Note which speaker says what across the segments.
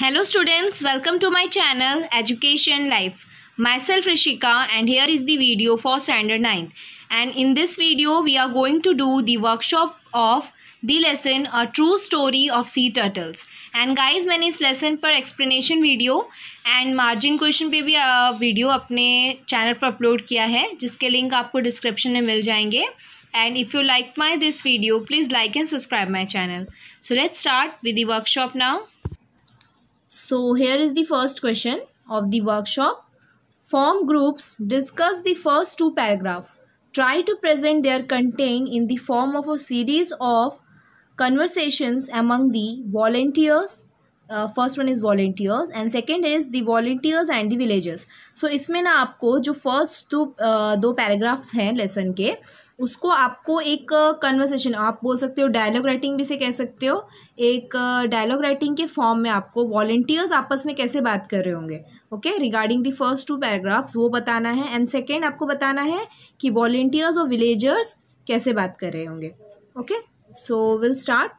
Speaker 1: Hello students welcome to my channel education life myself Rishika and here is the video for standard ninth and in this video we are going to do the workshop of the lesson a true story of sea turtles and guys मैंने इस lesson पर explanation video and margin question पे भी video अपने channel पर upload किया है जिसके लिंक आपको डिस्क्रिप्शन में मिल जाएंगे and if you like my this video please like and subscribe my channel so let's start with the workshop now So here is the first question of the workshop. Form groups discuss the first two paragraph. Try to present their content in the form of a series of conversations among the volunteers. Uh, first one is volunteers and second is the volunteers and the villagers. So इसमें ना आपको जो first two दो paragraphs हैं lesson के उसको आपको एक कन्वर्सेशन आप बोल सकते हो डायलॉग राइटिंग भी से कह सकते हो एक डायलॉग राइटिंग के फॉर्म में आपको वॉलेंटियर्स आपस में कैसे बात कर रहे होंगे okay regarding the first two paragraphs वो बताना है एंड सेकेंड आपको बताना है कि वॉलेंटियर्स और विलेजर्स कैसे बात कर रहे होंगे okay so will start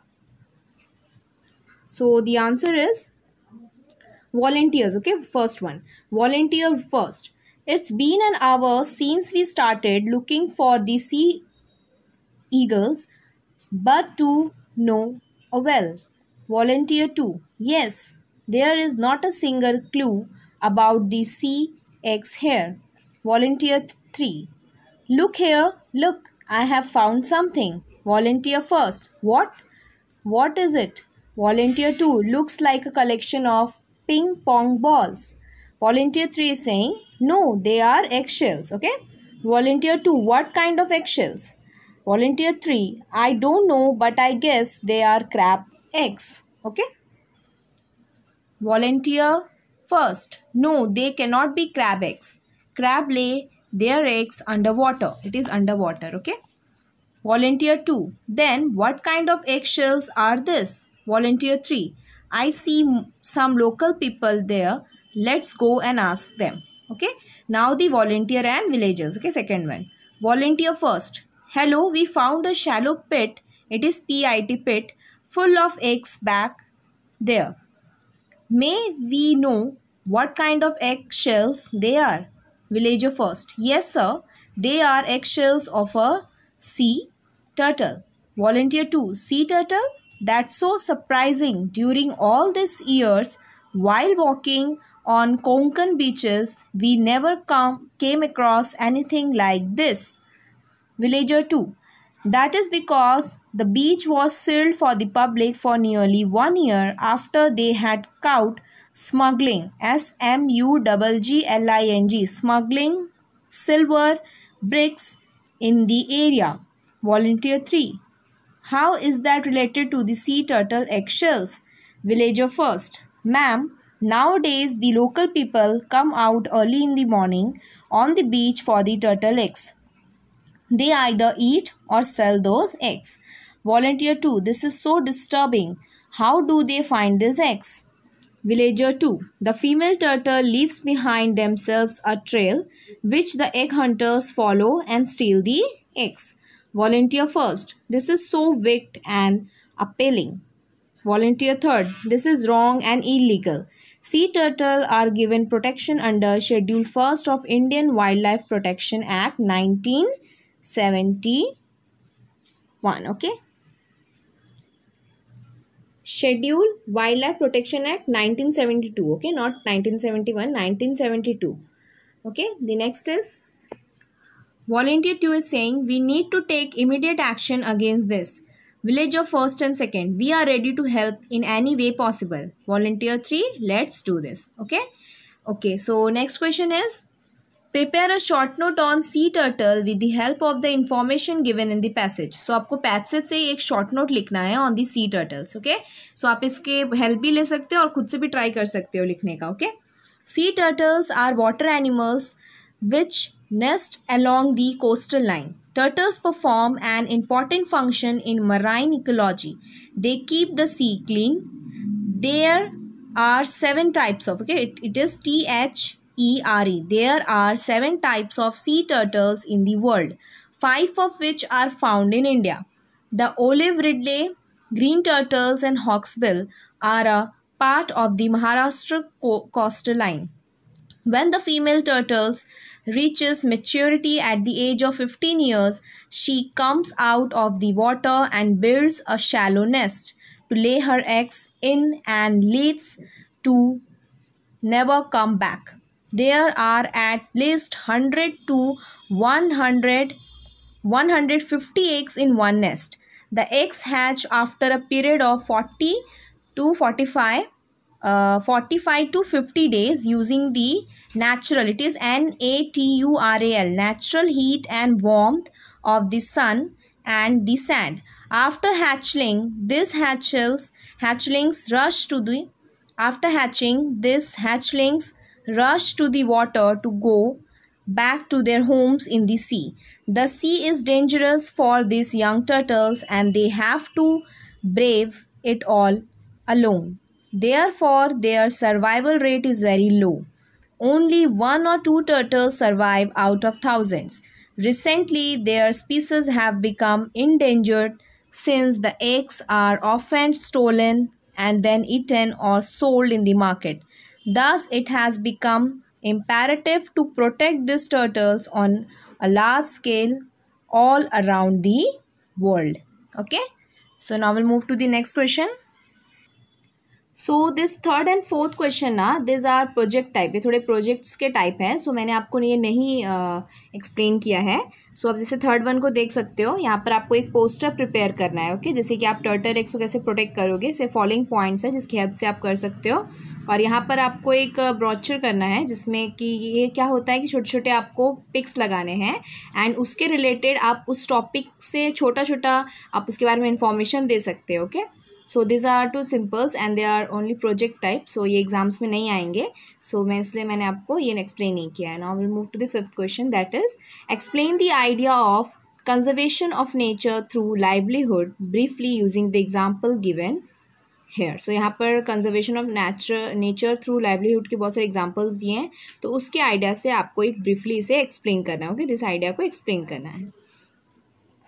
Speaker 1: so the answer is volunteers okay first one volunteer first It's been an hour since we started looking for the sea eagles, but to no avail. Volunteer 2. Yes, there is not a single clue about the CX here. Volunteer 3. Look here, look, I have found something. Volunteer first. What? What is it? Volunteer 2 looks like a collection of ping pong balls. Volunteer 3 is saying, no, they are eggshells. Okay. Volunteer 2. What kind of eggshells? Volunteer 3. I don't know but I guess they are crab eggs. Okay. Volunteer first. No, they cannot be crab eggs. Crab lay their eggs underwater. It is underwater. Okay. Volunteer 2. Then what kind of eggshells are this? Volunteer 3. I see some local people there. Let's go and ask them okay now the volunteer and villagers okay second one volunteer first hello we found a shallow pit it is pit pit full of eggs back there may we know what kind of eggshells they are villager first yes sir they are eggshells of a sea turtle volunteer 2 sea turtle that's so surprising during all these years while walking on Konkan beaches, we never come, came across anything like this. Villager 2. That is because the beach was sealed for the public for nearly one year after they had caught smuggling, S-M-U-G-G-L-I-N-G, smuggling silver bricks in the area. Volunteer 3. How is that related to the sea turtle eggshells? Villager 1st. Ma'am, Nowadays, the local people come out early in the morning on the beach for the turtle eggs. They either eat or sell those eggs. Volunteer 2. This is so disturbing. How do they find these eggs? Villager 2. The female turtle leaves behind themselves a trail which the egg hunters follow and steal the eggs. Volunteer 1st. This is so wicked and appealing. Volunteer 3rd. This is wrong and illegal. Sea turtle are given protection under Schedule 1st of Indian Wildlife Protection Act 1971. Okay. Schedule Wildlife Protection Act 1972. Okay, not 1971, 1972. Okay, the next is Volunteer 2 is saying we need to take immediate action against this. Village of first and second, we are ready to help in any way possible. Volunteer 3, let's do this. Okay. Okay, so next question is prepare a short note on sea turtle with the help of the information given in the passage. So aapko passage se ek short note likhna hai on the sea turtles okay so aap iske help bhi le sakte ho aur khud se bhi try kar sakte ho likhne ka okay sea turtles are water animals which nest along the coastal line Turtles perform an important function in marine ecology. They keep the sea clean. There are seven types of, okay, it, it is T-H-E-R-E. -E. There are seven types of sea turtles in the world, five of which are found in India. The olive ridley, green turtles and hawksbill are a part of the Maharashtra co coastal line. When the female turtles reaches maturity at the age of 15 years, she comes out of the water and builds a shallow nest to lay her eggs in and leaves to never come back. There are at least 100 to 100, 150 eggs in one nest. The eggs hatch after a period of 40 to 45 uh, 45 to 50 days using the natural it is n-a-t-u-r-a-l natural heat and warmth of the sun and the sand after hatchling this hatchels hatchlings rush to the after hatching this hatchlings rush to the water to go back to their homes in the sea. The sea is dangerous for these young turtles and they have to brave it all alone. Therefore, their survival rate is very low. Only one or two turtles survive out of thousands. Recently, their species have become endangered since the eggs are often stolen and then eaten or sold in the market. Thus, it has become imperative to protect these turtles on a large scale all around the world. Okay, so now we'll move to the next question. So this third and fourth question ना this are project type ये थोड़े projects के type हैं सो so, मैंने आपको ये नहीं explain uh, किया है सो so, आप जैसे थर्ड वन को देख सकते हो यहाँ पर आपको एक पोस्टर प्रिपेयर करना है ओके okay? जैसे कि आप टर्टर एक्स को कैसे प्रोटेक्ट करोगे से फॉलोइंग पॉइंट्स हैं जिसकी हेल्प से आप कर सकते हो और यहाँ पर आपको एक ब्रॉचर करना है जिसमें कि ये क्या होता है कि छोटे छोटे आपको पिक्स लगाने हैं एंड उसके रिलेटेड आप उस टॉपिक से छोटा छोटा आप उसके बारे में इंफॉर्मेशन दे सकते हो okay okay? So these are two simples and they are only project type so ये एग्जाम्स में नहीं आएंगे सो मैं इसलिए मैंने आपको ये एक्सप्लेन नहीं किया है now will move to the fifth question that is explain the idea of conservation of nature through livelihood briefly using the example given here so यहाँ पर conservation of nature nature through livelihood के बहुत सारे examples दिए हैं तो उसके idea से आपको एक ब्रीफली इसे एक्सप्लेन करना है ओके दिस आइडिया को एक्सप्लेन करना है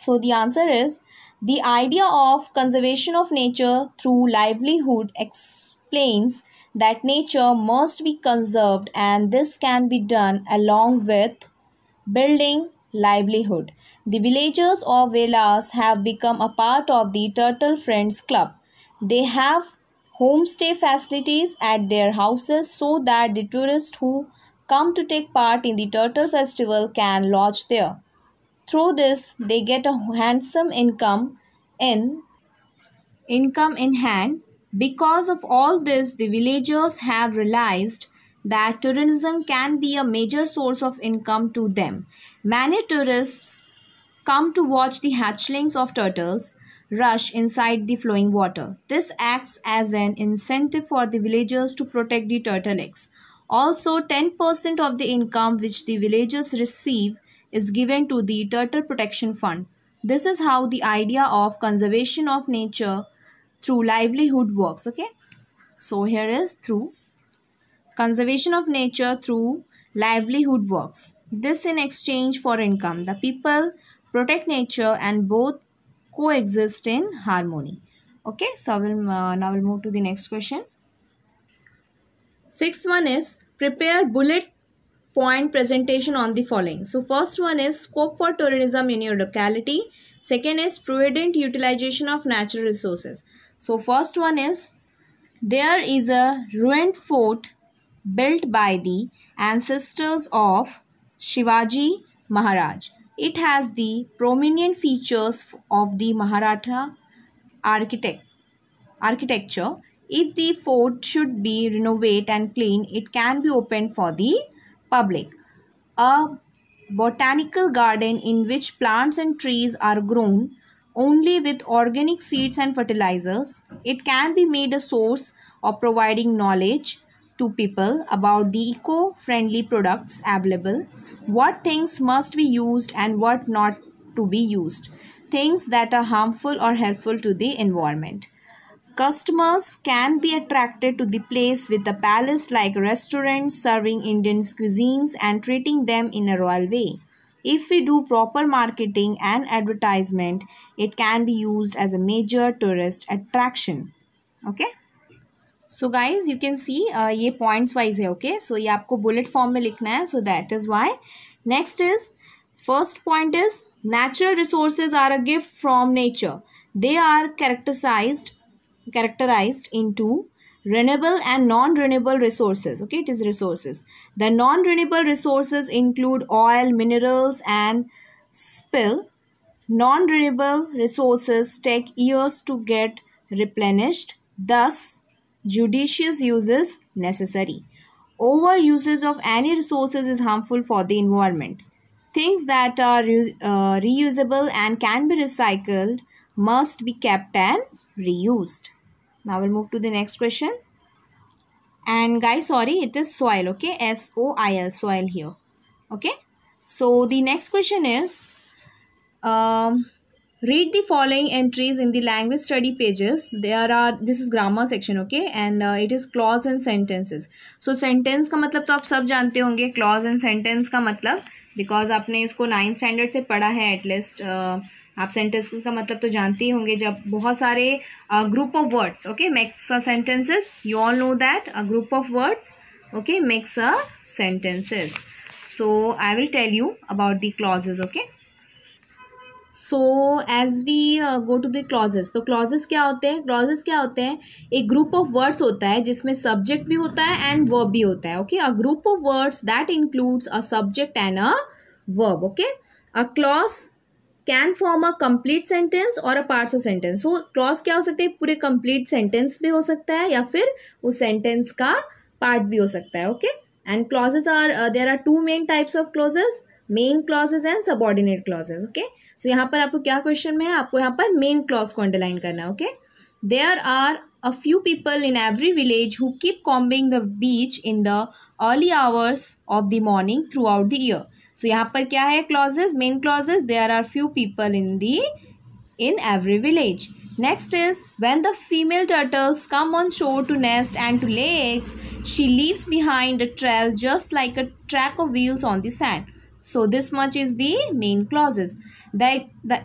Speaker 1: so the answer is The idea of conservation of nature through livelihood explains that nature must be conserved and this can be done along with building livelihood. The villagers of Velas have become a part of the Turtle Friends Club. They have homestay facilities at their houses so that the tourists who come to take part in the turtle festival can lodge there. Through this, they get a handsome income in income in hand. Because of all this, the villagers have realized that tourism can be a major source of income to them. Many tourists come to watch the hatchlings of turtles rush inside the flowing water. This acts as an incentive for the villagers to protect the turtle eggs. Also, 10% of the income which the villagers receive is given to the Turtle Protection Fund. This is how the idea of conservation of nature through livelihood works. Okay. So here is through conservation of nature through livelihood works. This in exchange for income. The people protect nature and both coexist in harmony. Okay. So I will uh, now we'll move to the next question. Sixth one is prepare bullet point presentation on the following. So first one is scope for tourism in your locality. Second is prudent utilization of natural resources. So first one is there is a ruined fort built by the ancestors of Shivaji Maharaj. It has the prominent features of the Maratha architect architecture. If the fort should be renovated and clean, it can be opened for the public. A botanical garden in which plants and trees are grown only with organic seeds and fertilizers. It can be made a source of providing knowledge to people about the eco-friendly products available, what things must be used and what not to be used, things that are harmful or helpful to the environment. Customers can be attracted to the place with a palace like restaurant serving Indian cuisines and treating them in a royal way. If we do proper marketing and advertisement, it can be used as a major tourist attraction. Okay? So guys you can see ये points wise है okay okay? So so, ये आपको bullet form में लिखना है so that is why next is first point is natural resources are a gift from nature they are characterized characterized into renewable and non-renewable resources okay it is resources the non-renewable resources include oil minerals and spill non-renewable resources take years to get replenished thus judicious use is necessary overuses of any resources is harmful for the environment things that are uh, reusable and can be recycled must be kept and reused now we'll move to the next question and guys sorry it is soil okay s o i l soil here okay so the next question is um, read the following entries in the language study pages there are this is grammar section okay and uh, it is clause and sentences so sentence का मतलब तो आप सब जानते होंगे clause and sentence का मतलब because आपने इसको नाइन स्टैंडर्ड से पढ़ा है uh, आप सेंटेंसेस का मतलब तो जानते ही होंगे जब बहुत सारे group of words okay makes a sentences you all know that a group of words okay makes a sentences so I will tell you about the clauses okay so as we go to the clauses तो clauses क्या होते हैं clauses क्या होते हैं एक group of words होता है जिसमें सब्जेक्ट भी होता है एंड वर्ब भी होता है okay a group of words that includes a subject and a verb okay a clause can form a complete sentence और अ पार्ट्स ऑफ सेंटेंस वो क्लॉज क्या हो सकते हैं पूरे कंप्लीट सेंटेंस भी हो सकता है या फिर उस सेंटेंस का पार्ट भी हो सकता है okay and clauses are there are two main types of clauses main clauses and subordinate clauses okay so यहाँ पर आपको क्या क्वेश्चन में है आपको यहाँ पर मेन क्लॉज को अंडरलाइन करना है okay there are a few people in every village who keep combing the beach in the early hours of the morning throughout the year so, यहाँ पर क्या है clauses main clauses there are few people in the in every Next is when the female turtles come on shore to nest and to lay eggs, she leaves behind a trail just like a track of wheels on the sand. So this much is the main clauses. The the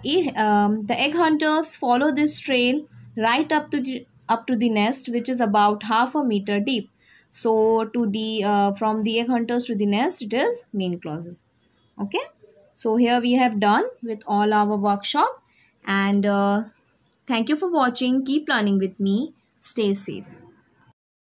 Speaker 1: um, the egg hunters follow this trail right up to the, up to the nest, which is about half a meter deep. So to the uh, from the egg hunters to the nest, it is main clauses okay so here we have done with all our workshop and uh, thank you for watching keep learning with me stay safe